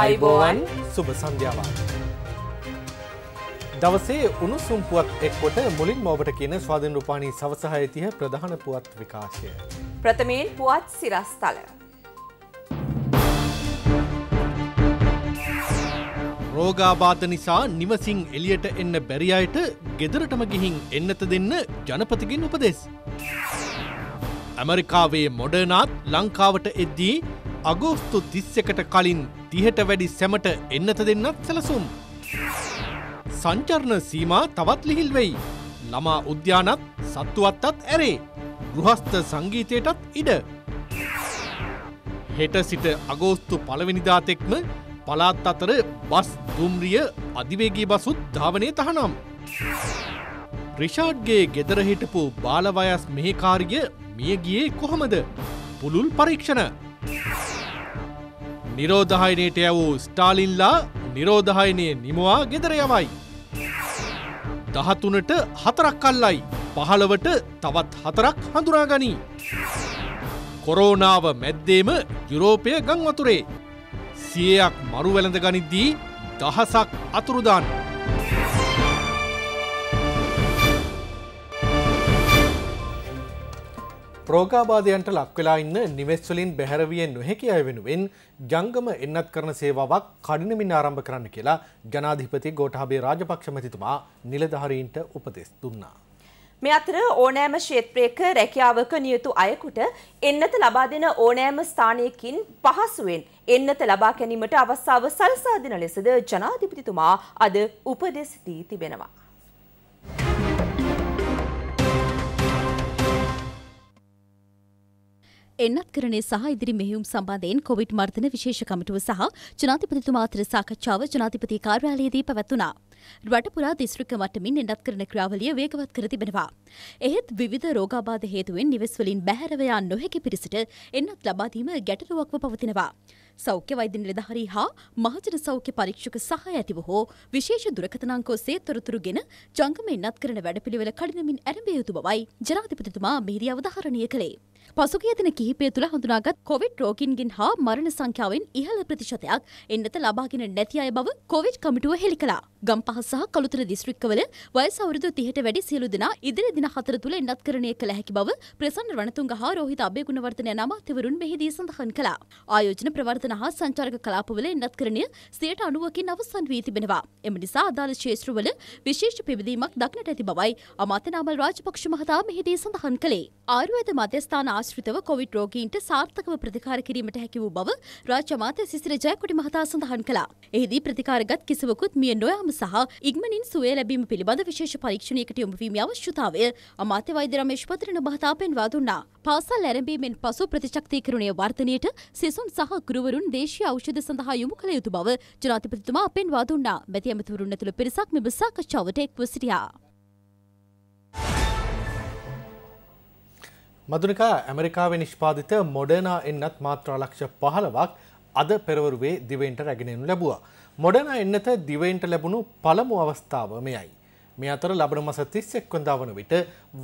අයිබෝවන් සුභ සන්ධ්‍යාවක්. දවසේ උණුසුම් පුවත් එක්කොට මුලින් මෝබට කියන ස්වාධීන් රූපාණී සවසහයතිය ප්‍රධාන පුවත් විකාශය. ප්‍රථමයෙන් පුවත් සිරස්තල. රෝගාබාධ නිසා නිවසින් එලියට එන්න බැරි අයට ගෙදරටම ගිහින් එන්නත දෙන්න ජනපතිගෙන් උපදෙස්. ඇමරිකාවේ මොඩනාත් ලංකාවට එද්දී අගෝස්තු තිස්සකට කලින් තිහට වැඩි සැමට එන්නත දෙන්නත් සැලසුම්. සංචරණ සීමා තවත් ලිහිල් වෙයි. ළමා උද්‍යානත් සත්තුවත්තත් ඇරේ. ගෘහස්ථ සංගීතයටත් ඉඩ. හෙට සිට අගෝස්තු පළවෙනිදාතෙක්ම පලාත් අතර බස් දුම්රිය අධිවේගී බසුත් ධාවනය තහනම්. රිෂාඩ්ගේ ගෙදර හිටපු බාලවයස් මෙහෙකාරිය මියගියේ කොහොමද? පුළුල් පරීක්ෂණ. නිරෝධහයිනයට ඇවූ ස්ටාලින්ලා නිරෝධහයිනය නිමවා ගෙදර යමයි. දහතුනට හතරක් කල්ලයි පහළවට තවත් හතරක් හඳුනාගනී. කොරෝනාව මැද්දේම යුරෝපය ගංවතුරේ. සියයක් මරු වැළඳ ගනිද්දී දහසක් අතුරුදාන්න. ප්‍රෝගාබාධයන්ට ලක්වෙලා ඉන්න නිවෙස්වලින් බැහැරවියෙන් නොහැකි අය වෙනුවෙන් ජංගම එන්නත් කරන සේවාවක් කඩිනමින් ආරම්භ කරන්න කියලා ජනාධිපති ගෝටහබේ රාජපක්ෂ මැතිතුමා නිලධාරීන්ට උපදෙස් දුන්නා. මේ අතර ඕනෑම ක්ෂේත්‍රයක රැකියාවක නියුතු අයකුට එන්නත ලබා දෙන ඕනෑම ස්ථානයකින් පහසුවෙන් එන්නත ලබා ගැනීමට අවස්ථාව සලසා දෙන ලෙසද ජනාධිපතිතුමා අද උපදෙස් දී තිබෙනවා. එන්නත්කරණය සහ ඉදිරි මෙහෙයුම් සම්බන්ධයෙන් කොවිඩ් මර්ධන විශේෂ කමිටුව සහ ජනාධිපතිතුමා අතර සාකච්ඡාව ජනාධිපති කාර්යාලයේදී පැවැත්වුණා. රට පුරා දිස්ත්‍රික්ක මට්ටමින් එඩත් කරන ක්‍රියාවලිය වේගවත් කර තිබෙනවා. එහෙත් විවිධ රෝගාබාධ හේතුවෙන් නිවෙස්වලින් බැහැරවයා නොහැකි පිරිසට එන්නත් ලබාදීම ගැටලුවක්ව පවතිනවා. සෞඛ්‍ය වෛද්‍ය නිලධාරී හා මහජන සෞඛ්‍ය පරීක්ෂක සහය ඇතිව හෝ විශේෂ දුරකථනංක ඔස්සේ තොරතුරු ගෙන ජංගම එන්නත් කරන වැඩපිළිවෙල කඩිනමින් ඇරඹිය යුතු බවයි ජනාධිපතිතුමා මෙහිදී අවධාරණය කළේ. පසුගිය දින කිහිපය තුළ හඳුනාගත් කොවිඩ් රෝගීන්ගෙන් හා මරණ සංඛ්‍යාවෙන් ඉහළ ප්‍රතිශතයක් එන්නත ලබාගෙන නැති අය බව කොවිඩ් කමිටුව හෙළි කළා. ගම්පහ සහ කළුතර දිස්ත්‍රික්කවල වයස අවුරුදු 30ට වැඩි සියලු දෙනා ඉදිරි දින හතර තුළ එන්නත්කරණය කළ හැකි බව ප්‍රසන්න රණතුංග හා රෝහිත අබේගුණවර්ධන යන අමාත්‍යවරුන් මෙහිදී සඳහන් කළා. ආයෝජන ප්‍රවර්තන හා සංචාරක කලාපවල එන්නත්කරණය 90%කින් අවසන් වී තිබෙනවා. එම නිසා අදාළ ක්ෂේත්‍රවල විශේෂ පිවිදීමක් දක්නට ඇති බවයි අමාත්‍ය නාමල් රාජපක්ෂ මහතා මෙහිදී සඳහන් කළේ. ආයුර්වේද මධ්‍යස්ථාන ආශ ආශ්‍රිතව කොවිඩ් රෝගීන්ට සාර්ථකව ප්‍රතිකාර කිරීමට හැකි වූ බව රාජ්‍ය අමාත්‍ය සිසිර ජයකොඩි මහතා සඳහන් කළා. එහිදී ප්‍රතිකාරගත් කිසිවකුත් මිය නොයාම සහ ඉක්මනින් සුවය ලැබීම පිළිබඳ විශේෂ පරීක්ෂණයකට යොමුවීමේ අවශ්‍යතාවය අමාත්‍ය වෛද්‍ය රමේෂ් පතිරණ මහතා පෙන්වා දුන්නා. පාසල් ඇරඹීමෙන් පසු ප්‍රතිශක්තිකරණය වර්ධනයට සෙසුන් සහ ගුරුවරුන් දේශීය ඖෂධ සඳහා යොමු කළ යුතු බව ජනාධිපතිතුමා පෙන්වා දුන්නා. මැති ඇමතිවරුන් ඇතුළු පිරිසක් මෙම සාකච්ඡාවට එක්ව සිටියා. මදුනිකා ඇමරිකාවේ නිෂ්පාධිත මොඩනා එන්නත් මාත්‍රාලක්ෂ පහලවක් අද පෙරවරුවේ දිවෙන්ට රැගෙනෙනු ලැබවා. මොඩනා එන්නත දිවෙන්ට ලැබුණු පළමු අවස්ථාව මෙයයි. මේ අතර ලබන මස තිස්සෙක්වඳාවන විට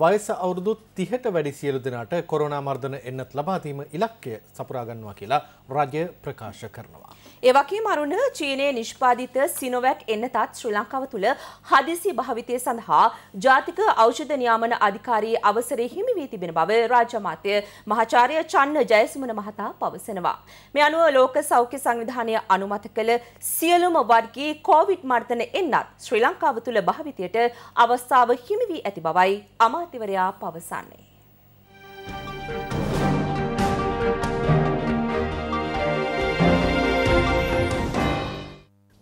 වයස අවුරුදු තිහට වැඩි සියලු දෙනාට කොරෝනා මර්ධන එන්නත් ලබාදීම ඉලක්කය සපුරාගන්නවා කියලා රජය ප්‍රකාශ කරනවා. ඒවගේම අරුණ චීනයේ නිෂ්පාදිත සිනොවැක් එන්නතත් ශ්‍රී ලංකාව තුළ හදිසි භාවිතය සඳහා ජාතික ඖෂධ නියාමන අධිකාරී අවසරය හිමි වී තිබෙන බව රාජ්‍ය අමාත්‍ය මහාචාර්ය චන්න ජයසුමන මහතා පවසනවා. මේ අනුව ලෝක සෞඛ්‍ය සංවිධානය අනුමත කළ සියලුම වර්ගයේ කොවිඩ් මර්ධන එන්නත් ශ්‍රී ලංකාව තුළ භාවිතයට අවස්ථාව හිමි වී ඇති බවයි අමා අමාත්‍යවරයා පවසන්නේ.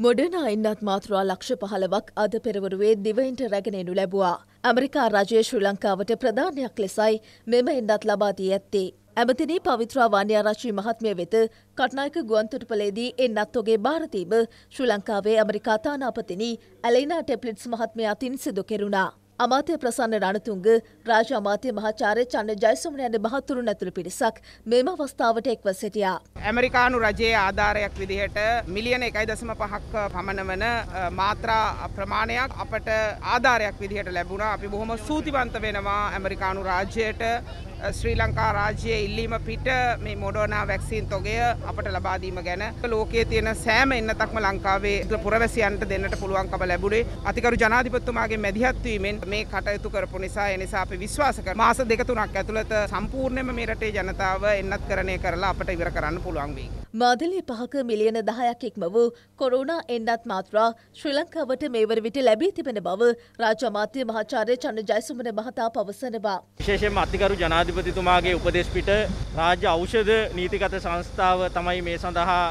මොඩන අයින්නත් මාතෘවා ලක්ෂ පහලවක් අද පෙරවරුවේ දිවයින්ට රැගෙනෙනු ලැබවා. ඇමරිකා රජය ශ්‍රී ලංකාවට ප්‍රධානයක් ලෙසයි මෙම එන්නත් ලබාදී ඇත්තේ. ඇමතිනී පවිත්‍රා වාන්‍යාරාචී මහත්මය වෙත කට්නායක ගුවන්තුටපලේදී එන්නත් ඔගේ භාරතීම ශ්‍රී ලංකාවේ ඇමරිකා තානාපතිනී ඇලයිනා ටෙප්ලිට්ස් මහත්මය අතින් සිදු කෙරුණා. අමාත්‍ය ප්‍රසන්න රණතුංග රාජ්‍ය අමාත්‍ය මහාචාර්ය චන්න ජයසුමන යන මහතුරුන් ඇතුළු පිරිසක් මෙම අවස්ථාවට එක්ව සිටියා. ඇමරිකානු රජයේ ආධාරයක් විදිහට මිලියන 1.5ක් පමණ වන මාත්‍රා ප්‍රමාණයක් අපට ආධාරයක් විදිහට ලැබුණා. අපි බොහොම සූතිවන්ත වෙනවා ඇමරිකානු රාජ්‍යයට ශ්‍රී ලංකා රාජ්‍යය ඉල්ලීම පිට මේ මොඩෝනා වැක්සිීන් තොගය අපට ලබාදීම ගැන ලෝකයේ තියෙන සෑම එන්නතක්ම ලංකාවේ පුරවැසියන්ට දෙන්නට පුළුවන්කම ලැබුණේ අතිකරු ජනාධිපත්තුමාගේ මැදිහත්වීමෙන් මේ කටයුතු කරපු නිසා එනිසා අපි විශ්වාසක මාස දෙක තුනක් ඇතුළත සම්පූර්ණයම මේ රටේ ජනතාව එන්නත් කරණය කරලා අපට ඉවර කරන්න පුළුවන් වී. මාදලි පහක මිලියන දහයක් එක්ම වූ කොරුණා එන්නත් මාත්‍රා ශ්‍රී ලංකාවට මේවර විට ලැබී තිබෙන බව රාජමාත්‍ය මහාචාරය චන්න ජයසුමන මහතා පවසනවා. විශේෂයෙන් අතිකරු ජනාධ ජනාධිපතිතුමාගේ උපදෙස් පිට රාජ්‍ය ඖෂධ නීතිගත සංස්ථාව තමයි මේ සඳහා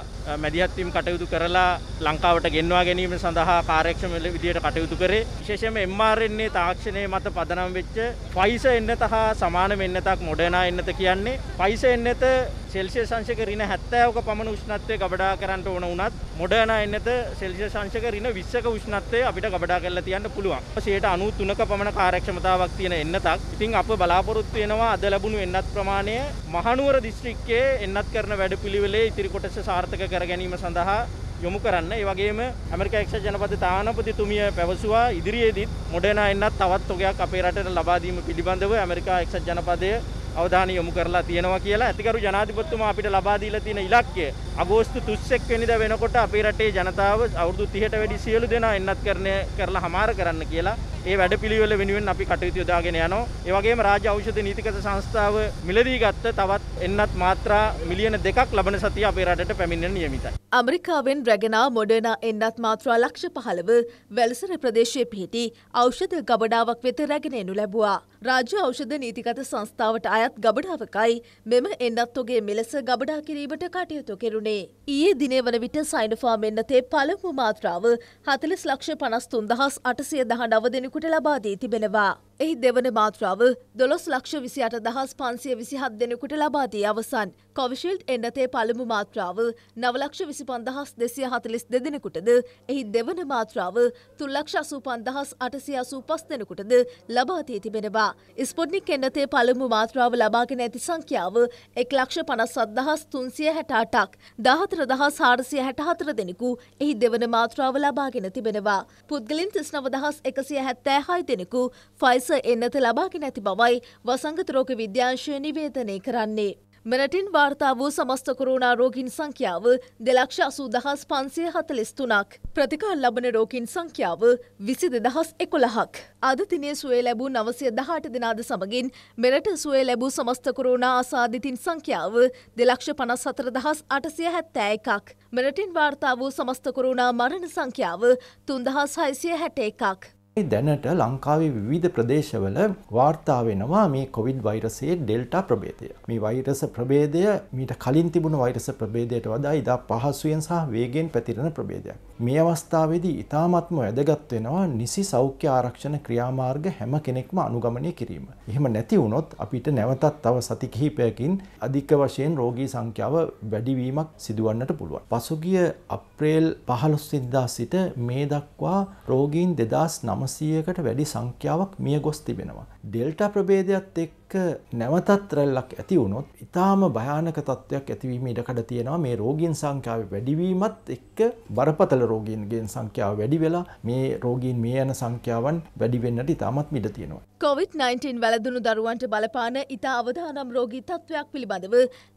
මැදිහත්වීම් කටයුතු කරලා ලංකාවට ගෙන්වා ගැනීම සඳහා කාර්යක්ෂම විදියට කටයුතු කරේ. විශේෂයෙන්ම mRNA තාක්ෂණය මත පදනම් වෙච්ච Pfizer එන්නත හා සමාන මෙන්නතක් Moderna එන්නත කියන්නේ Pfizer එන්නත සෙල්සිය සංශක රින හැත්තෑවක පමණ උෂ්ණත්වය ගබඩා කරන්නට ඕන වනත් මොඩන එන්නත සෙල්සිය සංශක රින විස්සක උෂ්ණත්වය අපිට ගබඩා කරලා තියන්න පුළුවන් සේට අනු තුනක පමණ කාරක්ෂමතාවක් තියෙන එන්නතක් ඉතින් අප බලාපොරොත්තු වෙනවා අද ලැබුණු එන්නත් ප්‍රමාණය මහනුවර දිස්ත්‍රික්කයේ එන්නත් කරන වැඩපිළිවෙලේ ඉතිරි කොටස සාර්ථක කර ගැනීම සඳහා යොමු කරන්න ඒ වගේම ඇමරිකා එක්සත් ජනපද තානාපතිතුමිය පැවසුවා ඉදිරියේදීත් මොඩර්නා එන්නත් තවත් ඔගයක් අපේ රටට ලබා දීම පිළිබඳව ඇමරිකා එක්සත් ජනපදයේ අවධානය යොමු කරලා තියෙනවා කියලා ඇතිකරු ජනාධිපතිතුමා අපිට ලබා දීලා තියෙන ඉලක්කය අගෝස්තු 31 වෙනිදා වෙනකොට අපේ රටේ ජනතාව අවුරුදු 30ට වැඩි සියලු දෙනා එන්නත් කරන කරලා හමාර කරන්න කියලා ඒ වැඩපිළිවෙල වෙනුවෙන් අපි කටයුතු යොදාගෙන යනවා. ඒ වගේම රාජ්‍ය ඖෂධ නීතිගත සංස්ථාව මිලදී ගත්ත තවත් එන්නත් මාත්‍රා මිලියන දෙකක් ලබන සතිය අපේ රටට පැමිණෙන නියමිතයි. ඇමරිකාවෙන් රැගෙනා මොඩර්නා එන්නත් මාත්‍රා ලක්ෂ 15 වැලිසර ප්‍රදේශයේ පිහිටි ඖෂධ ගබඩාවක් වෙත රැගෙන එනු ලැබුවා. රාජ්‍ය ඖෂධ නීතිගත සංස්ථාවට අයත් ගබඩාවකයි මෙම එන්නත්තුගේ මෙලෙස ගබඩා කිරීමට කටයුතු කෙරුණේ. ඊයේ දිනේ වන විට සයිනෆාම් එන්නතේ පළමු මාත්‍රාව හතලිස් ලක්ෂ පනස්තුන් දහස් අටසිය දහ නව දෙනෙකු ගිහියෙකුට ලබා දී තිබෙනවා. එහි දෙවන මාත්‍රාව දොළොස් ලක්ෂ විසියට දහස් පන්සිය විසිහත් දෙනෙකුට ලබාදී අවසන් කොවිශිල්ඩ් එන්නතේ පළමු මාත්‍රාව නවලක්ෂ විසි පන්දහස් දෙසිය හතලිස් දෙදෙනෙකුටද එහි දෙවන මාත්‍රාව තුල්ලක්ෂ අසූ පන්දහස් අටසිය අසූ පස් දෙනෙකුටද ලබාදී තිබෙනවා. ස්පොඩ්නික් එන්නතේ පළමු මාත්‍රාව ලබාගෙන ඇති සංඛ්‍යාව එක් ලක්ෂ පනස් අදහස් තුන්සිය හැටාටක් දාහතර දහස් හාරසිය හැටහතර දෙනෙකු එහි දෙවන මාත්‍රාව ලබාගෙන තිබෙනවා. පුද්ගලින් තිස්නවදහස් එකසිය හැත්තෑ හයි දෙනෙකු ෆයිස එන්නත ලබාගෙන ඇති බවයි වසංගතරෝග විද්‍යාංශය නිවේදනය කරන්නේ. මෙරටින් වාර්තා වූ සමස්ත කොරෝනා රෝගීන් සංඛ්‍යාව දෙලක්ෂ අසූ දහස් පන්සිය හතලිස් තුනක්. ප්‍රතිකාර ලබන රෝගීන් සංඛ්‍යාව විසි දෙදහස් එකොළහක්. අද තිනේ සුවේ ලැබූ නවසය දහට දෙනාද සමගින් මෙරට සුවේ ලැබූ සමස්ත කොරෝනා අසාධිතින් සංඛ්‍යාව දෙලක්ෂ පනස් හතර දහස් අටසිය හැත්තෑ එකක්. මෙරටින් වාර්තා වූ සමස්ත කොරෝනා මරණ සංඛ්‍යාව තුන්දහස් හයිසිය හැට එකක්. දැනට ලංකාවේ විවිධ ප්‍රදේශවල වාර්තාාවෙනවා මේ කොවිඩ් වෛරසයේ ඩෙල්ට ප්‍රබේදය. මේ වෛරස ප්‍රබේදය මීට කලින් තිබුණ වෛරස ප්‍රබේදයට වදා ඉදා පහසුවෙන් සහ වේගෙන් පැතිරෙන ප්‍රබේදයක්. මේ අවස්ථාවේදී ඉතාමත්ම වැදගත්වෙනවා නිසි සෞඛ්‍ය ආරක්ෂණ ක්‍රියාමාර්ග හැම කෙනෙක්ම අනුගමනය කිරීම. එහෙම නැති වුණොත් අපිට නැවතත් තව සති කිහිපයකින් අධික වශයෙන් රෝගී සංඛ්‍යාව වැඩිවීමක් සිදුවන්නට පුළුවන්. පසුගිය අප අප්‍රේල් පහළොස්සින්දා සිට මේ දක්වා රෝගීන් දෙදස් නමසීයකට වැඩි සංඛ්‍යාවක් මිය ගොස් තිබෙනවා. ඩෙල්ට ප්‍රබේදයක් එක් එක්ක නැවතත් රැල්ලක් ඇති වුණොත් ඉතාම භයානක තත්ත්වයක් ඇතිවීම ඉඩකඩ තියෙනවා මේ රෝගීන් සංඛ්‍යාව වැඩිවීමත් එක්ක බරපතල රෝගීන්ගේ සංඛ්‍යාව වැඩි වෙලා මේ රෝගීන් මේ යන සංඛ්‍යාවන් වැඩි වෙන්නට ඉතාමත් මිඩ තියෙනවා. COVID-19 වැළඳුණු දරුවන්ට බලපාන ඉතා අවදානම් රෝගී තත්ත්වයක් පිළිබඳව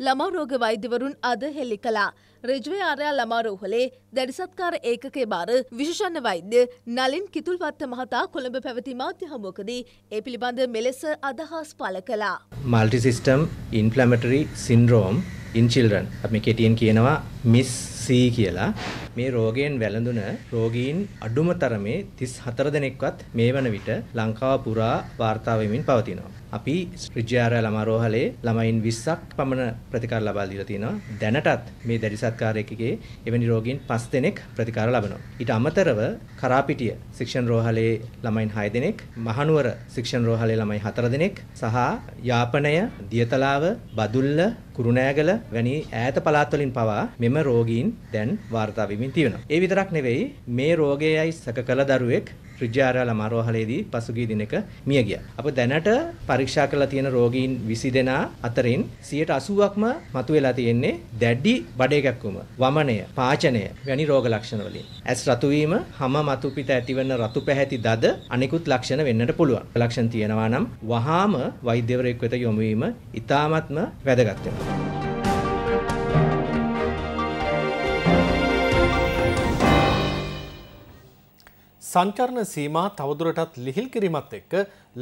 ළමා රෝග වෛද්‍යවරුන් අද හෙළි කළා. රජුවේ ආරයා ළමා රෝහලේ දැඩිසත්කාර ඒකකේ බාර විශේෂඥ වෛද්‍ය නලින් කිතුල්වත්ත මහතා කොළඹ පැවති මාධ්‍ය හමුවකදී ඒ පිළිබඳ මෙලෙස අදහස් පළ කළා. Multi system inflammatory syndrome in children. අපි කෙටියෙන් කියනවා මිස් සී කියලා. මේ රෝගයෙන් වැළඳුන රෝගීන් අඩුම තරමේ 34 දෙනෙක්වත් මේ වන විට ලංකාව පුරා වාර්තා වෙමින් පවතිනවා. අපි රිජ්‍යාරාල මරෝහලේ ළමයින් 20ක් පමණ ප්‍රතිකාර ලබා දීලා තිනවා. දැනටත් මේ දැඩි සත්කාරයකගේ එවැනි රෝගීන් 5 දෙනෙක් ප්‍රතිකාර ලබනවා. ඊට අමතරව කරාපිටිය ශික්ෂණ රෝහලේ ළමයින් 6 දෙනෙක්, මහනුවර ශික්ෂණ රෝහලේ ළමයි 4 දෙනෙක් සහ යාපනය, දියතලාව, බදුල්ල, කුරුණෑගල වැනි ඈත පළාත්වලින් පවා මෙම රෝගීන් දැන් වාර්තා වෙමින් තියෙනවා. ඒ විතරක් නෙවෙයි මේ රෝගයයි සැක කළ දරුවෙක් රිජාරාල මරෝහලේදී පසුගිය දිනක මිය ගියා. අප දැනට පරීක්ෂා කරලා තියෙන රෝගීන් 20 දෙනා අතරින් 80%ක්ම මතුවලා තියෙන්නේ දැඩි බඩේ කැක්කුම, වමනය, පාචනය වැනි රෝග ලක්ෂණ වලින්. ඇස් රතු වීම, හම මතු පිට ඇතිවන රතු පැහැති දද අනිකුත් ලක්ෂණ වෙන්නට පුළුවන්. ලක්ෂණ තියෙනවා නම් වහාම වෛද්‍යවරයෙක් වෙත යොමු වීම ඉතාමත්ම වැදගත් වෙනවා. සංචරණ සීමා තවදුරටත් ලිහිල් කිරීමත් එක්ක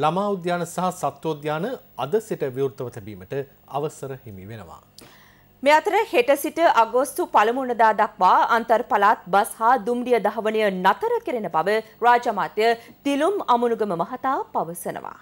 ළමා උද්‍යාන සහ සත්වෝද්‍යාන අද සිට විවෘතව තැබීමට අවසර හිමි වෙනවා. මේ අතර හෙට සිට අගෝස්තු පළමුනදා දක්වා අන්තර් පළාත් බස් හා දුම්රිය දහවනය නතර කෙරෙන බව රාජමාත්‍ය තිලුම් අමුණුගම මහතා පවසනවා.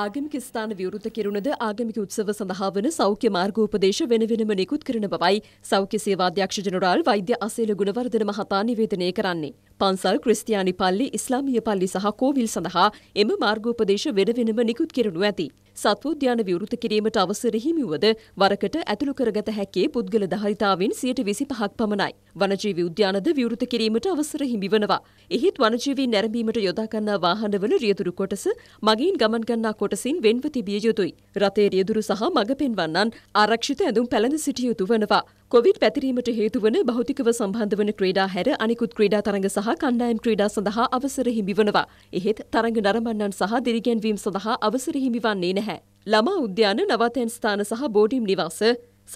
ආගමික ස්ථාන විවෘත කෙරුණද ආගමික උත්සව සඳහා වන සෞඛ්‍ය මාර්ගෝපදේශ වෙන වෙනම නිකුත් කරන බවයි සෞඛ්‍ය සේවාධ්‍යක්ෂ ජනරාල් වෛද්‍ය අසේල ගුණවර්ධන මහතා නිවේදනය කරන්නේ. පන්සල් ක්‍රිස්තියානි පල්ලි ඉස්ලාමීය පල්ලි සහ කෝවිල් සඳහා එම මාර්ගෝපදේශ වෙන වෙනම නිකුත් කෙරනු ඇති. සත්වෝද්‍යාන විවෘත කිරීමට අවසර හිමිවද වරකට ඇතුළු කරගත හැකේ පුද්ගල දහරිතාවෙන් සියයට විසි පහක් පමණයි. වනජීවි උද්‍යානද විවෘත කිරීමට අවසර හිමිවනවා. එහිත් වනජීවී නැරඹීමට යොදාගන්නා වාහනවල රියදුරු කොටස මගින් ගමන් ගන්නා කොටසින් වෙන්ව තිබිය යුතුයි. රතේ රියදුරු සහ මඟ පෙන්වන්නන් ආරක්ෂිත ඇඳුම් පැළඳ සිටිය යුතු වනවා. කොවිඩ් පැතිරීමට හේතුවන භෞතිකව සම්බන්ධ වන ක්‍රීඩා හැර අනිකුත් ක්‍රීඩා තරඟ සහ කණ්ඩායම් ක්‍රීඩා සඳහා අවසර හිමිවනවා. එහෙත් තරඟ නරඹන්නන් සහ දිරිගැන්වීම් සඳහා අවසර හිමිවන්නේ නැහැ. ළමා උද්‍යාන නවතැන් ස්ථාන සහ බෝඩිම් නිවාස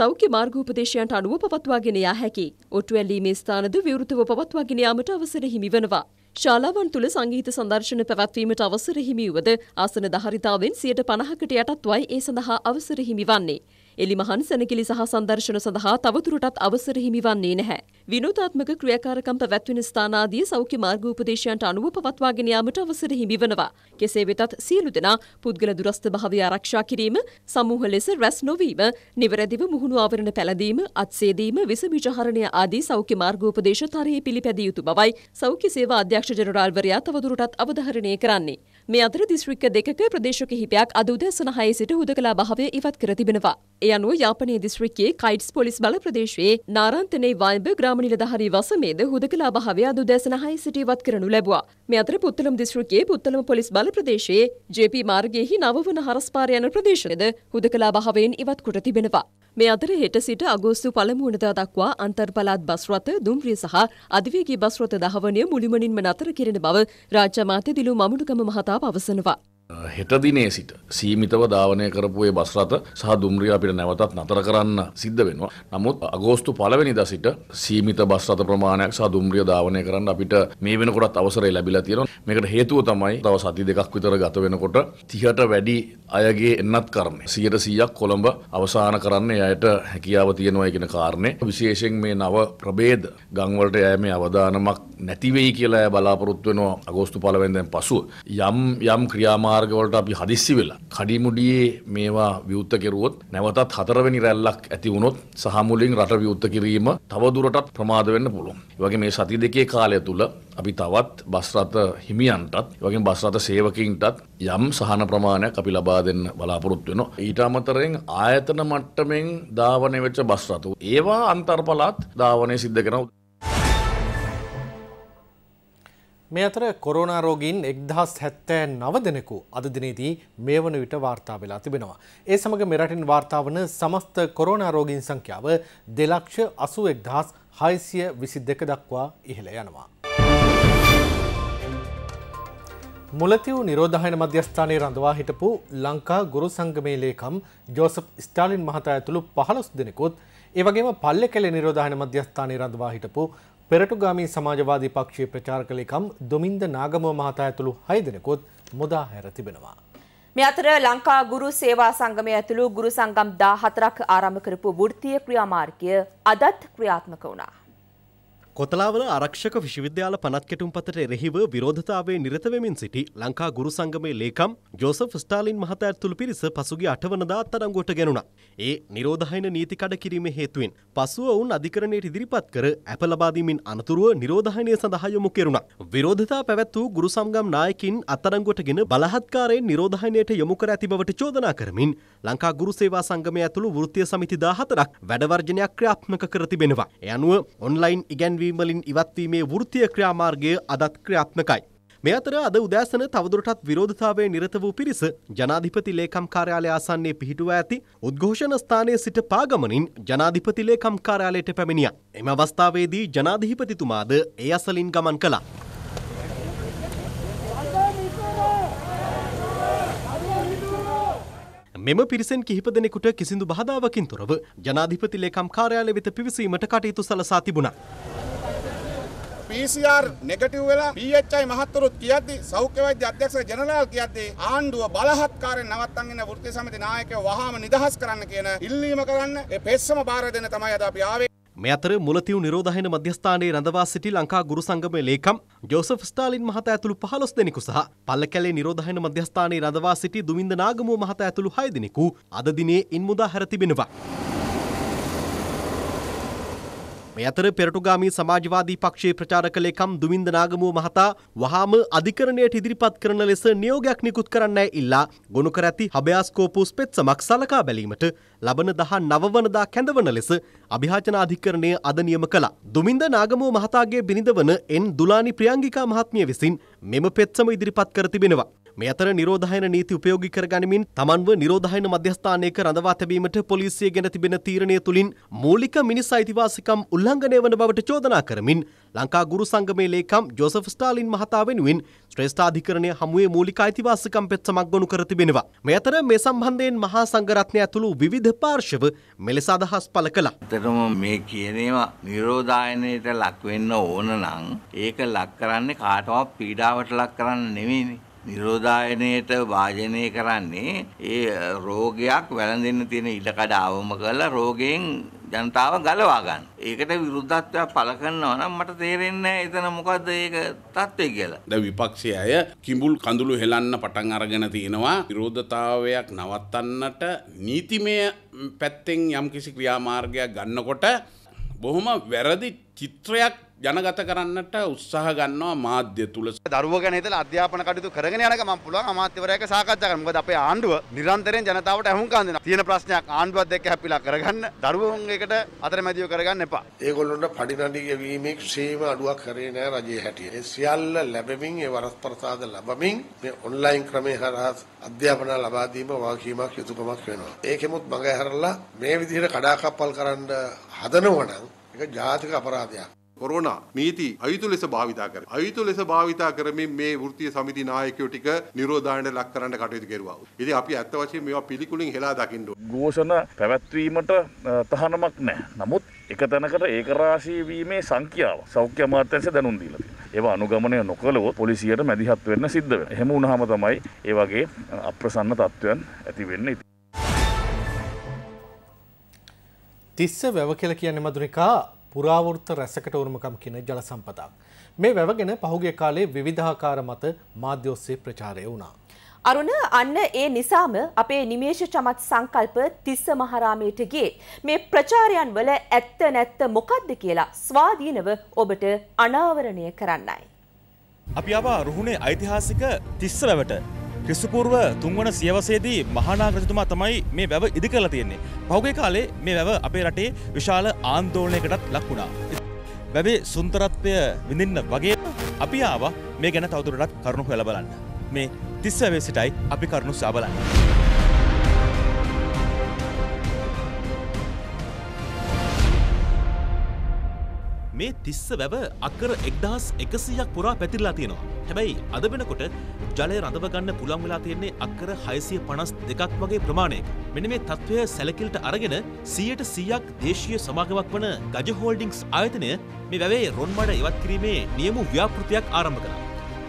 සෞඛ්‍ය මාර්ගෝපදේශයන්ට අනුව පවත්වාගෙන යා හැකි. ඔට්ටු ඇල්ලීමේ ස්ථානද විවෘතව පවත්වාගෙන යාමට අවසර හිමිවනවා. ශාලාවන් තුළ සංගීත සංදර්ශන පැවැත්වීමට අවසර හිමිවුවද ආසන ධාරිතාවෙන් සියයට පණහකට යටත්වයි ඒ සඳහා අවසර හිමිවන්නේ. එලිමහන් සැනකිලි සහ සංදර්ශන සඳහා තවදුරටත් අවසර හිමිවන්නේ නැහැ. විනෝදාත්මක ක්‍රියාකාරකම් පැවැත්වෙන ස්ථානාදී සෞඛ්‍ය මාර්ගෝපදේශයන්ට අනුව පවත්වාගෙන යාමට අවසර හිමිවනවා. කෙසේ වෙතත් සියලු දෙනා පුද්ගල දුරස්ථ භාවය ආරක්ෂා කිරීම, සමූහ ලෙස රැස් නොවීම, නිවැරදිව මුහුණු ආවරණ පැළඳීම, අත්සේදීම, විස බීජහරණය ආදී සෞඛ්‍ය මාර්ගෝපදේශ තරයේ පිළිපැදිය යුතු බවයි සෞඛ්‍ය සේවා අධ්‍යක්ෂ ජනරාල්වරයා තවදුරටත් අවධාරණය කරන්නේ. මේ අතර දිස්ත්‍රික්ක දෙකක ප්‍රදේශ කිහිපයක් අද උදෑසන 6 සිට හුදකලා භාවය ඉවත් කර තිබෙනවා. ඒ අනුව යාපනයේ දිස්ත්‍රික්කයේ කයිට්ස් පොලිස් බල ප්‍රදේශයේ නාරන්තනේ වයඹ ග්‍රාම නිලධාරී වසමේද හුදකලා භාවය අද උදෑසන 6 සිට ඉවත් කරනු ලැබුවා. මේ අතර පුත්තලම දිස්ත්‍රික්කයේ පුත්තලම පොලිස් බල ප්‍රදේශයේ ජේ.පී. මාර්ගයේහි නවවන හරස්පාර යන ප්‍රදේශයේද හුදකලා භාවයෙන් ඉවත් කොට තිබෙනවා. මේ අතර හෙට සිට අගෝස්තු පළමුුවනදා දක්වා අන්තර්පලාත් බස්රත දුම්රිය සහ අධිවේගේ බස්රත දහවනය මුලිමනින්ම නතර කිරෙන බව රාජ්‍යමාත්‍ය දිලු මමුණුකම මහතා පවසනවා. හෙටදිනේ සිට සීමිතව ධාවනය කරපුේ බස්රත සහ දුම්රිය අපිට නැවතත් නතර කරන්න සිද්ධ වෙනවා. නමුත් අගෝස්තු පළවෙනිද සිට සීමිත බස්රත ප්‍රමාණයක් සහ දුම්රිය ධාවනය කරන්න අපිට මේ වෙනකොටත් අවසරය ලැබිලා තියෙනවා. මේකට හේතුව තමයි තව සති දෙකක් විතර ගත වෙනකොට 30ට වැඩි අයගේ එන්නත් කර්මය 100%ක් කොළඹ අවසන් කරන්න එයට හැකියාව තියෙනවා කියන කාරණේ විශේෂයෙන් මේ නව ප්‍රභේද ගම් වලට යෑමේ අවදානමක් නැති වෙයි කියලා බලාපොරොත්තු වෙනවා අගෝස්තු පළවෙනිදෙන් පසුව. යම් යම් ක්‍රියාමාර්ග ඒකවලට අපි හදිස්සි වෙලා කඩිමුඩියේ මේවා විවෘත කෙරුවොත් නැවතත් හතරවෙනි රැල්ලක් ඇති වුණොත් සහ මුලින් රට විවෘත කිරීම තව දුරටත් ප්‍රමාද වෙන්න පුළුවන්. ඒ වගේ මේ සති දෙකේ කාලය තුල අපි තවත් බස් රථ හිමියන්ටත් වගේ බස් රථ සේවකින්ටත් යම් සහන ප්‍රමාණයක් අපි ලබා දෙන්න බලාපොරොත්තු වෙනවා. ඊට අමතරෙන් ආයතන මට්ටමින් ධාවනය වෙච්ච බස් රථ ඒවා අන්තර්පලත් ධාවනය සිද්ධ කරනවා. මේ අතර කොරෝනා රෝගීන් 1079 දෙනෙකු අද දිනේදී මේ වන විට වාර්තා වෙලා තිබෙනවා. ඒ සමග මෙරටින් වාර්තා වන සමස්ත කොරෝනා රෝගීන් සංඛ්‍යාව 281622 දක්වා ඉහළ යනවා. මුලතිව් නිරෝධායන මධ්‍යස්ථානයේ රඳවා හිටපු ලංකා ගුරු සංගමේ ලේකම් ජෝසප් ස්ටාලින් මහතා ඇතුළු 15 දෙනෙකුත් ඒ වගේම පල්ලෙකැලේ නිරෝධායන මධ්‍යස්ථානයේ රඳවා හිටපු පෙරටුගාමී සමාජවාදී පක්ෂයේ ප්‍රචාරකලේකම් දොමින්ද නාගම මහතා ඇතුළු 6 දෙනෙකුත් මුදා හැර තිබෙනවා. මේ අතර ලංකා ගුරු සේවා සංගමය ඇතුළු ගුරු සංගම් 14ක් ආරම්භ කරපු වෘත්තීය ක්‍රියාමාර්ගය අදත් ක්‍රියාත්මක වුණා. කොතලාවල ආරක්ෂක විශ්වවිද්‍යාල පනත් කෙටුම් පතට එරෙහිව විරෝධතාවේ නිරතවෙමින් සිටි ලංකා ගුරු සංගමේ ලේකම් ජෝසප් ස්ටාලින් මහතා ඇතුළු පිරිස පසුගිය අටවනදා අත්අඩංගුවට ගැනුණා. ඒ නිරෝධායන නීති කඩ කිරීමේ හේතුවෙන් පසුව ඔවුන් අධිකරණයට ඉදිරිපත් කර ඇප ලබා දීමින් අනතුරුව නිරෝධායනය සඳහා යොමු කෙරුණා. විරෝධතා පැවැත් වූ ගුරු සංගම් නායකින් අත්අඩංගුවටගෙන බලහත්කාරයෙන් නිරෝධායනයට යොමු කර ඇති බවට චෝදනා කරමින් ලංකා ගුරු සේවා සංගමය ඇතුළු වෘත්තීය සමිති 14ක් වැඩ වර්ජනයක් ක්‍රියාත්මක කර තිබෙනවා. ඒ අනුව ඔන්ලයින් ඉගැන්වීම් වීම වලින් ඉවත්වීමේ වෘත්තීය ක්‍රියාමාර්ගය අදත් ක්‍රියාත්මකයි. මේ අතර අද උදෑසන තවදුරටත් විරෝධතාවයේ නිරත වූ පිරිස ජනාධිපති ලේකම් කාර්යාලය ආසන්නයේ පිහිටුව ඇති උද්ඝෝෂණ ස්ථානයේ සිට පාගමනින් ජනාධිපති ලේකම් කාර්යාලයට පැමිණියා. එම අවස්ථාවේදී ජනාධිපතිතුමාද ඒ අසලින් ගමන් කළා. මෙම පිරිසෙන් කිහිප දෙනෙකුට කිසිදු බාධාවකින් තොරව ජනාධිපති ලේකම් කාර්යාලය වෙත පිවිසීමට කටයුතු සලසා තිබුණා. PCR නෙගටිව් වෙලා PHI මහත්වරුත් කියද්දි සෞඛ්‍ය වෛද්‍ය අධ්‍යක්ෂක ජනරාල් කියද්දි ආණ්ඩුව බලහත්කාරයෙන් නවත්තන්ගෙන වෘත්ති සමිති නායකයෝ වහාම නිදහස් කරන්න කියන ඉල්ලීම කරන්න ඒ පෙස්සම බාර දෙන්න තමයි අද අපි ආවේ මේ අතර මුලතිව් නිරෝධහයන මධ්‍යස්ථානයේ රඳවා සිටි ලංකා ගුරු සංගමේ ලේකම් ජෝසප් ස්ටාලින් මහතා ඇතුළු 15 දෙනෙකු සහ පල්ලකැලේ නිරෝධහයන මධ්‍යස්ථානයේ රඳවා සිටි දුමින්ද නාගමුව මහතා ඇතුළු 6 දෙනෙකු අද දිනේ ඉන් මුදා හැර තිබෙනවා. මේ අතර පෙරටුගාමී සමාජවාදී පක්ෂයේ ප්‍රචාරක ලේකම් දුමින්ද නාගමුව මහතා වහාම අධිකරණයට ඉදිරිපත් කරන ලෙස නියෝගයක් නිකුත් කරන්නයි ඉල්ලා ගොනු කර ඇති හබයාස්කෝපුස් පෙත්සමක් සලකා බැලීමට ලබන 19 වනදා කැඳවන ලෙස අභියාචන අධිකරණය අද නියම කළා. දුමින්ද නාගමුව මහතාගේ බිරිඳ වන එන් දුලානි ප්‍රියංගිකා මහත්මිය විසින් මෙම පෙත්සම ඉදිරිපත් කර තිබෙනවා. මේ අතර නිරෝධායන නීති උපයෝගී කරගනිමින් තමන්ව නිරෝධායන මධ්‍යස්ථානයක රඳවා තැබීමට පොලිසිය ගෙන තිබෙන තීරණය තුලින් මූලික මිනිස් අයිතිවාසිකම් උල්ලංඝනය වන බවට චෝදනා කරමින් ලංකා ගුරු සංගමේ ලේකම් ජෝසප් ස්ටාලින් මහතා වෙනුවෙන් ශ්‍රේෂ්ඨාධිකරණය හමුවේ මූලික අයිතිවාසිකම් පෙත් සමක් ගොනු කර තිබෙනවා. මේ අතර මේ සම්බන්ධයෙන් මහා සංඝරත්නය ඇතුළු විවිධ පාර්ශව මෙලෙස අදහස් පළ කළා. ඇත්තටම මේ කියන ඒවා නිරෝධායනයට ලක් වෙන්න ඕන නම් ඒක ලක් කරන්නේ කාටවත් පීඩාවට ලක් කරන්න නෙවෙයිනේ. නිරෝධායනයට වාජනය කරන්නේ ඒ රෝගයක් වැළඳෙන්න තියෙන ඉඩකඩ අවම කරලා රෝගයෙන් ජනතාව ගලවා ගන්න. ඒකට විරුද්ධත්වයක් පළ කරනවා නම් මට තේරෙන්නේ එතන මොකද්ද ඒක தත්ත්වය කියලා. දැන් විපක්ෂයේ අය කිඹුල් කඳුළු හෙලන්න පටන් අරගෙන තිනවා. විරෝධතාවයක් නවත්තන්නට නීතිමය පැත්තෙන් යම්කිසි ක්‍රියාමාර්ගයක් ගන්නකොට බොහොම වැරදි චිත්‍රයක් ජනගත කරන්නට උත්සාහ ගන්නවා මාධ්‍ය තුල. දරුවෝ ගැන හිතලා අධ්‍යාපන කටයුතු කරගෙන යනක මම පුළුවන් අමාත්‍යවරයෙක් සාකච්ඡා කරන්න. මොකද අපේ ආණ්ඩුව නිරන්තරයෙන් ජනතාවට අහුම්කම් දෙනවා. තියෙන ප්‍රශ්නයක් ආණ්ඩුවත් එක්ක හැපිලා කරගන්න. දරුවෝන් එකට අතරමැදිව කරගන්න එපා. ඒගොල්ලොන්ට පඩිනඩි ගෙවීමේ කිසිම අඩුවක් කරේ නැහැ රජයේ හැටියට. ඒ සියල්ල ලැබෙමින් ඒ වරස්පරසාද ලැබමින් මේ ඔන්ලයින් ක්‍රමයේ හරහා අධ්‍යාපන ලබා දීම වාකීමක් යුතුයකමක් වෙනවා. ඒකෙමුත් මගහැරලා මේ විදිහට කඩාකප්පල් කරන්න හදනවනම් ඒක ජාතික අපරාධයක්. කොරෝනා නීති අයුතු ලෙස භාවිතා කර. අයුතු ලෙස භාවිතා කරමින් මේ වෘත්තීය සමිති නායකයෝ ටික නිරෝධායනට ලක් කරන්න කටයුතු කෙරුවා. ඉතින් අපි ඇත්ත වශයෙන් මේවා පිළිකුලින් හෙලා දකින්න ඕනේ. ഘോഷණ පැවැත්වීමට තහනමක් නැහැ. නමුත් එක තැනකට ඒකරාශී වීමේ සංඛ්‍යාව සෞඛ්‍ය අමාත්‍යාංශය දැනුම් දීලා තියෙනවා. ඒවා අනුගමනය නොකළොත් පොලිසියට මැදිහත් වෙන්න සිද්ධ වෙනවා. එහෙම වුණාම තමයි ඒ වගේ අප්‍රසන්න තත්ත්වයන් ඇති වෙන්නේ. තිස්ස වැව කියලා කියන්නේ මధుරිකා පුරාවෘත්ත රැසකට උරුමකම් කියන ජල සම්පතක්. මේ වැවගෙන පහුගිය කාලේ විවිධාකාර මත මාධ්‍යෝස්සේ ප්‍රචාරය වුණා. අරුණ අන්න ඒ නිසාම අපේ නිමේෂ චමත් සංකල්ප තිස්ස මහරාමයට ගියේ මේ ප්‍රචාරයන් වල ඇත්ත නැත්ත මොකක්ද කියලා ස්වාධීනව ඔබට අනාවරණය කරන්නයි. අපි ආවා රුහුණේ ඓතිහාසික තිස්ස වැවට ක්‍රිස්සපූර්ව තුන්වන සියවසේදී මහනාග්‍රජතුමා තමයි මේ වැව ඉදි කරලා තියෙන්නේ. පහුගිය කාලේ මේ වැව අපේ රටේ විශාල ආන්දෝලනයකටත් ලක් වුණා. වැවේ සුන්දරත්වය විඳින්න වගේ අපි ආවා මේ ගැන තවදුරටත් කරුණු හොයලා බලන්න. මේ තිස් වැවේ සිටයි අපි කරුණු සාබලන්නේ. මේ තිස්ස වැව අක්කර එක්දහස් එකසියක් පුරා පැතිරලා තියෙනවා. හැබැයි අද වෙනකොට ජලය රඳවගන්න පුළන් වෙලා තියෙන්නේ අක්කර හයසිය පනස් දෙකක් වගේ ප්‍රමාණයක. මෙන මේ තත්ත්වය සැලකිල්ට අරගෙන සියයට සීයක් දේශීය සමාගමක් වන ගජ හෝල්ඩිංස් ආයතනය මේ වැවේ රොන්මඩ ඉවත් කිරීමේ නියමු ව්‍යාපෘතියක් ආරම්භ කළා.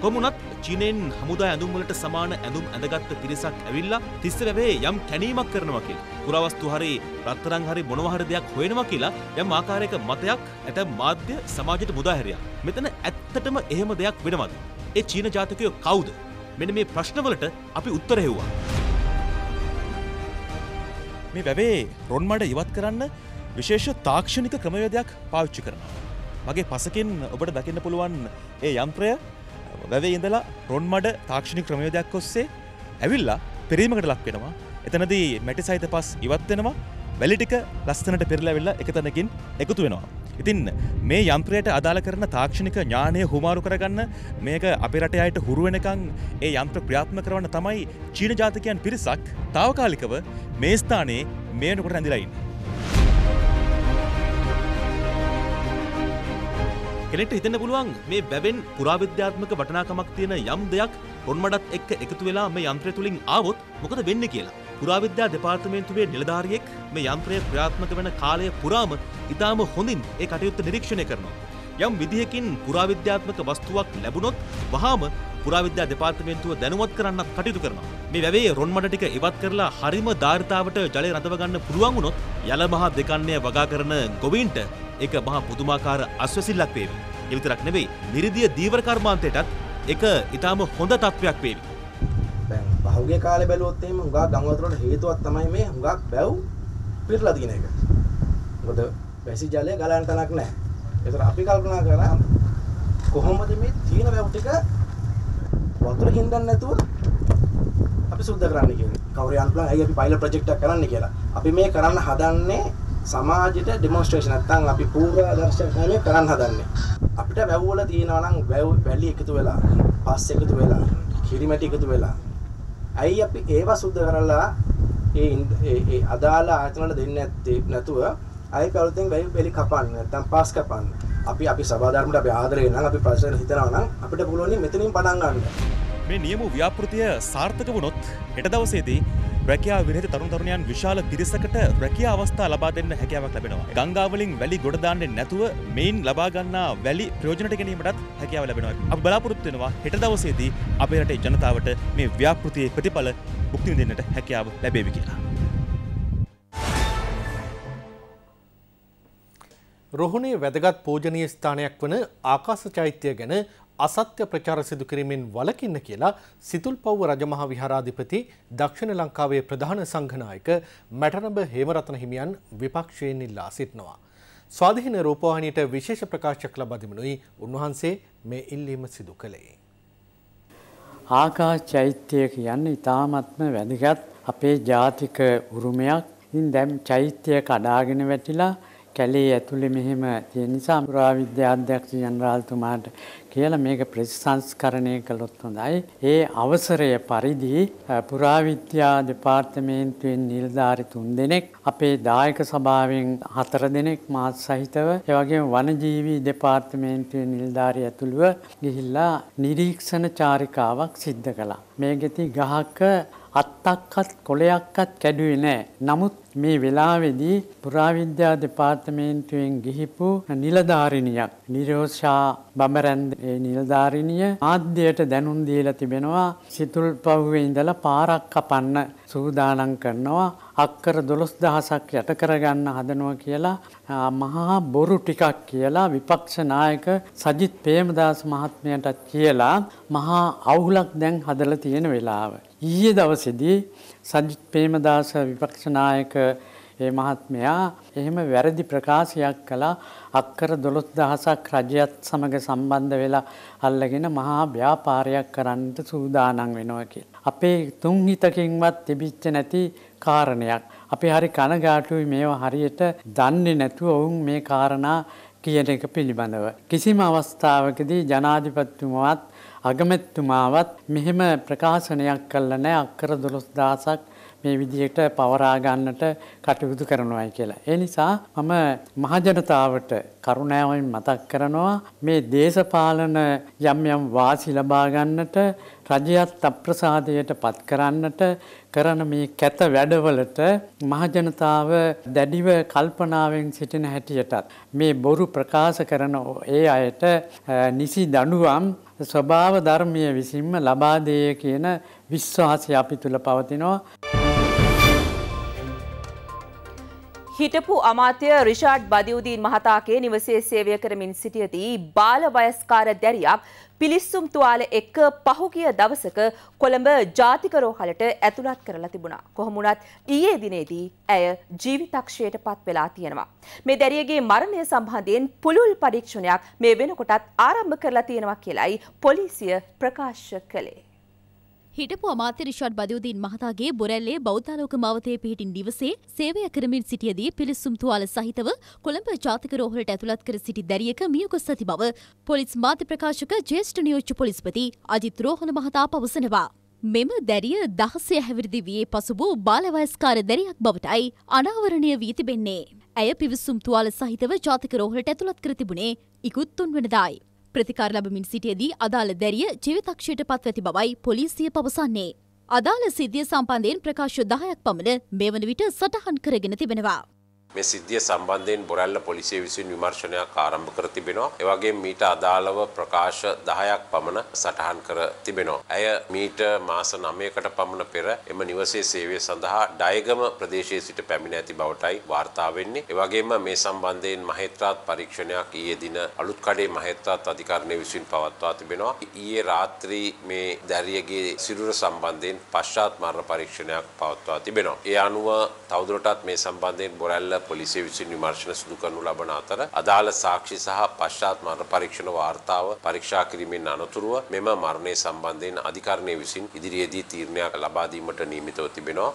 කොමුණත් චීනෙන් හමුදා ඇඳුම්වලට සමාන ඇඳුම් ඇඳගත්ත පිරිසක් ඇවිල්ලා තිස්ස වැවේ යම් කැණීමක් කරනවා කියලා. පුරවස්තු හරි රත්තරන් හරි මොනවා හරි දෙයක් හොයනවා කියලා යම් ආකාරයක මතයක් ඇතැම් මාධ්‍ය සමාජයට මුදා හැරියා. මෙතන ඇත්තටම එහෙම දෙයක් වෙනවද? ඒ චීන ජාතිකයෝ කවුද? මෙන්න මේ ප්‍රශ්නවලට අපි උත්තර හෙව්වා. මේ වැවේ රොන් මඩ ඉවත් කරන්න විශේෂ තාක්ෂණික ක්‍රමවේදයක් පාවිච්චි කරනවා. මගේ පසකින් ඔබට දකින්න පුළුවන් ඒ යන්ත්‍රය වැවේ ඉඳලා රොන්මඩ තාක්ෂණි ක්‍රමයෝදයක් ඔස්සේ ඇවිල්ලා පෙරීමකට ලක්වෙනවා එතනදී මැටි සහිත පස් ඉවත්වෙනවා වැලිටික ලස්සනට පෙරලවෙල්ලා එකතනකින් එකතු වෙනවා. ඉතින් මේ යම්ත්‍රයට අදාළ කරන තාක්ෂණික ඥානය හුමාරු කරගන්න මේක අපි රට අයට හුරුවෙනකං ඒ යන්ත්‍ර ක්‍රියාත්ම කරවන්න තමයි චීන ජාතිකයන් පිරිසක් තාවකාලිකව මේ ස්ථානයේ මේනකොට ඇඳිලයින්න. කෙනෙට හිතන්න පුළුවන් මේ බැවෙන් පුරාවිද්‍යාත්මක වටනාකමක් තියෙන යම් දෙයක් රොන්මඩත් එක්ක එකතු වෙලා මේ යන්ත්‍රය තුළින් ආවොත් මොකද වෙන්න කියලා. පුරාවිද්‍යා දෙපාර්තමේන්තුවේ නිලධාරියෙක් මේ යන්ත්‍රය ක්‍රියාත්මක වෙන කාලය පුරාම ඉතාම හොඳින් ඒ කටයුත්ත නිරීක්ෂණය කරනවා. යම් විදිහකින් පුරාවිද්‍යාත්මක වස්තුවක් ලැබුණොත් වහාම පුරාවිද්‍යා දෙපාර්තමේන්තුව දැනුවත් කරන්නත් කටයුතු කරනවා. මේ වැවේ රොන්මඩ ටික ඉවත් කරලා හරිම ධාරිතාවට ජලය රඳව ගන්න පුළුවන් වුණොත් යල මහා දෙකන්නය වගා කරන ගොවීන්ට ඒක මහා පුදුමාකාර අස්වැසිල්ලක් වේවි. ඒ විතරක් නෙවෙයි නිර්දිය දීවර කර්මාන්තයටත් ඒක ඊටාම හොඳ තත්වයක් වේවි. පහුගේ කාලේ බැලුවොත් එහෙම හුඟක් ගංගවතුරට හේතුවක් තමයි මේ හුඟක් බැව් පිරලා තියෙන එක. මොකද වැසි ජලය ගලන තැනක් නැහැ. ඒතර අපි කල්පනා කරා කොහොමද මේ තියෙන වැව් ටික වතුර හින්දන්න නැතුව අපි සුද්ධ කරන්න කියන්නේ. කවුරු යන්න පුළුවන් ඇයි අපි පයිලට් ප්‍රොජෙක්ට් එකක් කරන්න කියලා. අපි මේ කරන්න හදන්නේ සමාජයට ඩෙමොන්ස්ට්‍රේෂන් නැත්තම් අපි පූර්වාදර්ශකතාවය කරන්න හදන්නේ. අපිට වැව් වල තියෙනවා නම් වැව් වැලි එකතු වෙලා, පස් එකතු වෙලා, කිරිමැටි එකතු වෙලා. ඇයි අපි ඒවා සුද්ධ කරලා ඒ ඒ අදාළ ආයතන වල දෙන්නේ නැත්තේ නැතුව අය කවුරුත් එක්ක වැලි කපන්නේ නැත්තම් පස් කපන්නේ. අපි අපි සබාධර්මට අපි ආදරේ නම් අපි ප්‍රශ්න හිතනවා නම් අපිට පුළුවන් මෙතනින් පටන් ගන්න මේ නියම ව්‍යාපෘතිය සාර්ථක වුණොත් හෙට දවසේදී රැකයා විරහිත තරුණ තරුණයන් විශාල පිරිසකට රැකියා අවස්ථා ලබා දෙන්න හැකියාවක් ලැබෙනවා. ගංගාවලින් වැලි ගොඩ දාන්නේ නැතුව මේන් ලබා ගන්නා වැලි ප්‍රයෝජනට ගැනීමටත් හැකියාව ලැබෙනවා. අපි බලාපොරොත්තු වෙනවා හෙට දවසේදී අපේ රටේ ජනතාවට මේ ව්‍යාපෘතියේ ප්‍රතිඵල භුක්ති විඳින්නට හැකියාව ලැබේවි කියලා. රොහුණේ වැදගත් පෝජනීය ස්ථානයක් වන ආකාශ චෛත්‍යය ගැන අසත්‍ය ප්‍රචාර සිදු කිරීමෙන් වළකින්න කියලා සිතුල්පව්ව රජමහා විහාරාධිපති දක්ෂිණ ලංකාවේ ප්‍රධාන සංඝනායක මැටරඹ හේමරත්න හිමියන් විපක්ෂයෙන් ඉල්ලා සිටිනවා. ස්වාධීන රූපවාහිනියට විශේෂ ප්‍රකාශයක් ලබා දෙමිනුයි උන්වහන්සේ මේ ඉල්ලීම සිදු කළේ. ආකාශ චෛත්‍යය කියන්නේ ඉතාමත්ම වැදගත් අපේ ජාතික උරුමයක්. ඉන් දැම් චෛත්‍යය කඩාගෙන වැටිලා කැලේ ඇතුලේ මෙහෙම තියෙන නිසා පුරාවිද්‍යා අධ්‍යක්ෂ ජනරාල්තුමාට කියලා මේක ප්‍රතිසංස්කරණය කළොත් හොඳයි. ඒ අවසරය පරිදි පුරාවිද්‍යා දෙපාර්තමේන්තුවෙන් නිලධාරි තුන්දෙනෙක් අපේ දායක සභාවෙන් හතර දෙනෙක් මාත් සහිතව ඒ වගේම වනජීවී දෙපාර්තමේන්තුවේ නිලධාරි ඇතුළුව ගිහිල්ලා නිරීක්ෂණ චාරිකාවක් සිද්ධ කළා. මේ ගෙති ගහක අත්තක්වත් කොලයක්වත් කැඩුවේ නෑ. නමුත් මේ වෙලාවේදී පුරාවිද්‍යා දෙපාර්තමේන්තුවෙන් ගිහිපු නිලධාරිණියක් නිරෝෂා බඹරන් නිලධාරිණිය ආද්‍යයට දැනුම් දීලා තිබෙනවා සිතුල්පව්වේ ඉඳලා පාරක් කපන්න සූදානම් කරනවා අක්කර 12000ක් යට කරගන්න හදනවා කියලා මහා බොරු ටිකක් කියලා විපක්ෂ නායක සජිත් ප්‍රේමදාස මහත්මයාට කියලා මහා අවුලක් දැන් හදලා තියෙන වෙලාව. ඊයේ දවසේදී සජිත් ප්‍රේමදාස විපක්ෂනායක ඒ මහත්මයා එහෙම වැරදි ප්‍රකාශයක් කළා අක්කර 12000ක් රජයත් සමග සම්බන්ධ වෙලා අල්ලගෙන මහා ව්‍යාපාරයක් කරන්නට සූදානම් වෙනවා කියලා. අපේ තුන් හිතකින්වත් තිබිච්ච නැති කාරණයක්. අපි හරි කනගාටුයි මේවා හරියට දන්නේ නැතුව වුන් මේ කාරණා කියන එක පිළිබඳව. කිසිම අවස්ථාවකදී ජනාධිපතිතුමාත් අගමැතිතුමාවත් මෙහෙම ප්‍රකාශනයක් කළා නෑ අක්කර 12000ක් මේ විදිහට පවරා ගන්නට කටයුතු කරනවායි කියලා. ඒ නිසා මම මහජනතාවට කරුණාවෙන් මතක් කරනවා මේ දේශපාලන යම් යම් වාසි ලබා ගන්නට රජයත් අප්‍රසාදයට පත් කරන්නට කරන මේ කැත වැඩවලට මහජනතාව දැඩිව කල්පනාවෙන් සිටින හැටියටත් මේ බොරු ප්‍රකාශ කරන ඒ අයට නිසි දඬුවම් ස්වභාව ධර්මය විසින්ම ලබාදේය කියන විශ්වාසය අපි තුළ පවතිනවා. හිටපු අමාත්‍ය රිෂාඩ් බදිවුදීන් මහතාගේ නිවසේ සේවය කරමින් සිටියදී බාල වයස්කාර දැරියක් පිලිස්සුම් තුවාල එක්ක පහුගිය දවසක කොළඹ ජාතික රෝහලට ඇතුළත් කරලා තිබුණා. කොහොම වුණත් ඊයේ දිනේදී ඇය ජීවිතක්ෂයට පත් වෙලා තියෙනවා. මේ දැරියගේ මරණය සම්බන්ධයෙන් පුළුල් පරීක්ෂණයක් මේ වෙනකොටත් ආරම්භ කරලා තියෙනවා කියලයි පොලිසිය ප්‍රකාශ කළේ. හිටපු අමාත්‍ය රිෂාඩ් බදියුදීන් මහතාගේ බොරැල්ලේ බෞද්ධාලෝක මවතේ පිහිටි නිවසේ සේවය කරමින් සිටියදී පිළිසුම් තුවාල සහිතව කොළඹ ජාතික රෝහලට ඇතුළත් කර සිටි දැරියක මියගොස් ඇති බව පොලිස් මාධ්‍ය ප්‍රකාශක ජ්‍යෙෂ්ඨ නියෝජ්‍ය පොලිස්පති අජිත් රෝහණ මහතා පවසනවා. මෙම දැරිය දහසය හැවිරිදි වයේ පසු වූ බාලවයස්කාර දැරියක් බවටයි අනාවරණය වී තිබෙන්නේ. ඇය පිවිසුම් තුවාල සහිතව ජාතික රෝහලට ඇතුළත් කර තිබුණේ ඉකුත් තුන්වනදායි. ප්‍රතිකාර ලැබමින් සිටියදී අදාළ දැරිය ජීවිතක්ෂයට පත්වැති බවයි පොලිසිය පවසන්නේ. අදාළ සිද්ධිය සම්බන්ධයෙන් ප්‍රකාශ 10ක් පමණ මේ වන විට සටහන් කරගෙන තිබෙනවා. මේ සිද්ධිය සම්බන්ධයෙන් බොරැල්ල පොලිසිය විසින් විමර්ශනයක් ආරම්භ කර තිබෙනවා. ඒ වගේම මීට අදාළව ප්‍රකාශ 10ක් පමණ සටහන් කර තිබෙනවා. ඇය මීට මාස 9කට පමණ පෙර එම නිවසේ සේවය සඳහා ඩයගම ප්‍රදේශයේ සිට පැමිණ ඇති බවටයි වාර්තා වෙන්නේ. ඒ වගේම මේ සම්බන්ධයෙන් මහේත්‍රාත් පරීක්ෂණයක් ඊයේ දින අලුත් කඩේ මහේත්‍රාත් අධිකරණය විසින් පවත්වා තිබෙනවා. ඊයේ රාත්‍රී මේ දැරියගේ සිරුර සම්බන්ධයෙන් පශ්චාත් මරණ පරීක්ෂණයක් පවත්වා තිබෙනවා. ඒ අනුව තවදුරටත් මේ සම්බන්ධයෙන් බොරැල්ල පොලිසිය විසින් විමර්ශන සිදු කරනු ලබන අතර අදාළ සාක්ෂි සහ පශ්චාත් මරණ පරීක්ෂණ වාර්තාව පරීක්ෂා කිරීමෙන් අනතුරුව මෙම මරණය සම්බන්ධයෙන් අධිකරණය විසින් ඉදිරියේදී තීරණයක් ලබා දීමට නියමිතව තිබෙනවා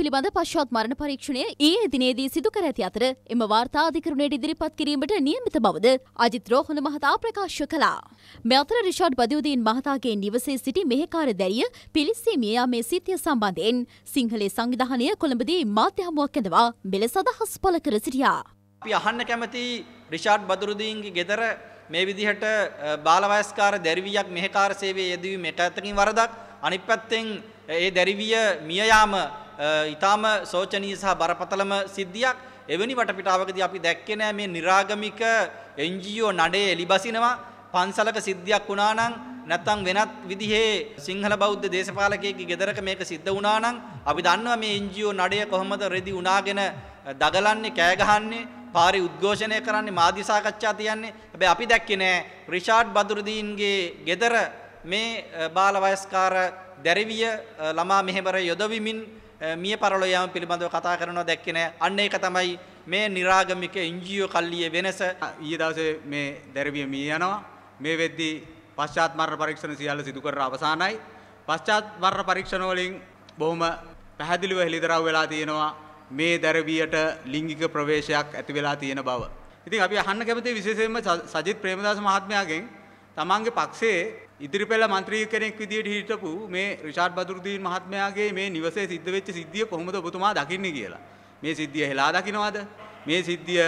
පිළිබඳ පශ්චාත් මරණ පරීක්ෂණය ඊයේ දිනේදී සිදු කර ඇති අතර එම වාර්තා අධිකරණයට ඉදිරිපත් කිරීමට නියමිත බවද අජිත් රෝහණ මහතා ප්‍රකාශ කළා. මේ අතර රිෂාඩ් බදියුදීන් මහතාගේ නිවසේ සිටි මෙහෙකාර දැරිය පිලිස්සේ මියා මේ සිතිය සම්බන්ධයෙන් සිංහලේ සංවිධානය කොළඹදී මාධ්‍ය හමුවක් ඇඳවා මෙලෙස අදහස් පළ කර සිටියා. අපි අහන්න කැමති රිෂාඩ් බදුරුදීන්ගේ ගෙදර මේ විදිහට බාලවයස්කාර දැරිවියක් මෙහෙකාර සේවයේ යෙදවීමට ඇතකින් වරදක් අනිත් පැත්තෙන් ඒ දැරිවිය මිය යාම ඉතාම සෝචනී සහ බරපතලම සිද්ධියක් එවැනි වටපිටාවකදී අපි දැක්කේ නෑ මේ निराගමික NGO නඩේ එලිබසිනවා පන්සලක සිද්ධියක් වුණා නම් නැත්නම් වෙනත් විදිහේ සිංහල බෞද්ධ දේශපාලකයෙක්ගේ ගෙදරක මේක සිද්ධ වුණා නම් අපි දන්නවා මේ NGO නඩය කොහොමද රෙදි උනාගෙන දගලන්නේ කෑ ගහන්නේ පාරි උද්ඝෝෂණය කරන්නේ මාධ්‍ය සාකච්ඡා තියන්නේ හැබැයි අපි දැක්කේ නෑ රිෂාඩ් බදුරුදීන්ගේ ගෙදර මේ බාලවයස්කාර දැරිවිය ළමා මෙහෙවර යොදවමින් Eh, මිය පරලෝ යාම පිළිබඳව කතා කරනවා දැක්කේ නෑ. අන්න ඒක තමයි මේ निराගමික එන්ජිஓ කල්ලියේ වෙනස. ඊයේ දවසේ මේ දැරවිය මිය යනවා. මේ වෙද්දී පශ්චාත් මරණ පරීක්ෂණ සියල්ල සිදු කර අවසానයි. පශ්චාත් මරණ පරීක්ෂණ වලින් බොහොම පැහැදිලිව හෙළිදරව් වෙලා තියෙනවා මේ දැරවියට ලිංගික ප්‍රවේශයක් ඇති වෙලා තියෙන බව. ඉතින් අපි අහන්න කැමති විශේෂයෙන්ම සජිත් ප්‍රේමදාස මහත්මයාගෙන් තමන්ගේ පක්ෂයේ ඉදිරිපෙළ මන්ත්‍රී කෙනෙක් විදියට හිටපු මේ රිෂාඩ් බදුරුදීන් මහත්මයාගේ මේ නිවසේ සිද්ධ වෙච්ච සිද්ධිය කොහොමද ඔබතුමා දකින්නේ කියලා. මේ සිද්ධිය හෙලා දකින්නවද? මේ සිද්ධිය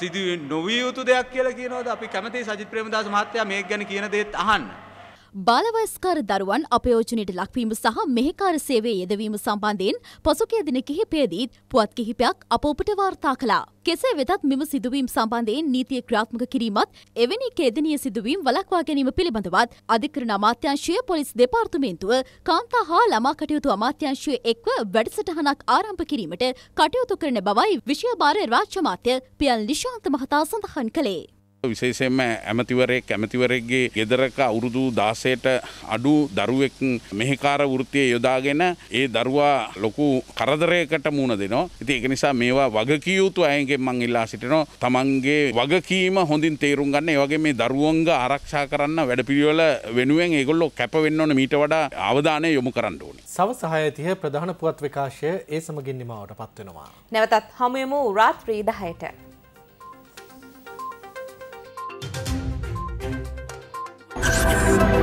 සිදුවේ නොවිය යුතු දෙයක් කියලා කියනවද? අපි කැමතියි සජිත් ප්‍රේමදාස මහත්තයා මේක ගැන කියන දේත් අහන්න. බාලවයස්කාර දරුවන් අපයෝජනයට ලක්වීම සහ මෙහෙකාර සේවේ යෙදවීම සම්බන්ධයෙන් පසුගිය දින කිහිපයේදීත් පුවත් කිහිපයක් අප ඔබට වාර්තා කළා. කෙසේ වෙතත් මෙම සිදුවීම් සම්බන්ධයෙන් නීතිය ක්‍රියාත්මක කිරීමත් එවැනි ඛේදනීය සිදුවීම් වළක්වා ගැනීම පිළිබඳවත් අධිකරණ අමාත්‍යාංශය පොලිස් දෙපාර්තමේන්තුව කාන්තා හා ළමා කටයුතු අමාත්‍යාංශය එක්ව වැඩසටහනක් ආරම්භ කිරීමට කටයුතු කරන බවයි විෂය භාර රාජ්‍ය මාත්‍ය පියල් නිශාන්ත මහතා සඳහන් කළේ. විශේෂයෙන්ම ඇමතිවරයෙක් ඇමතිවරෙක්ගේ ගෙදරක අවුරුදු දාසයට අඩු දරුවෙක් මෙහිකාර වෘත්තිය යොදාගෙන ඒ දරුවා ලොකු කරදරයකට මුණ දෙනවා. ඉතින් ඒක නිසා මේවා වගකියයුතු අයගේ මං ඉල්ලා සිටිනවා. තමන්ගේ වගකීම හොඳින් තේරුම් ගන්න ඒ වගේ මේ දරුවන්ග ආරක්ෂා කරන්න වැඩපිළිවෙල වෙනුවෙන් ඒගොල්ලෝ කැප වෙන්න ඕන මීට වඩා අවධානය යොමු කරන්න ඕනේ. සවස් 6:30 ප්‍රධාන පුවත් විකාශය ඒ සමගින් නිමවට පත්වෙනවා. නැවතත් හමුවෙමු රාත්‍රී 10ට. you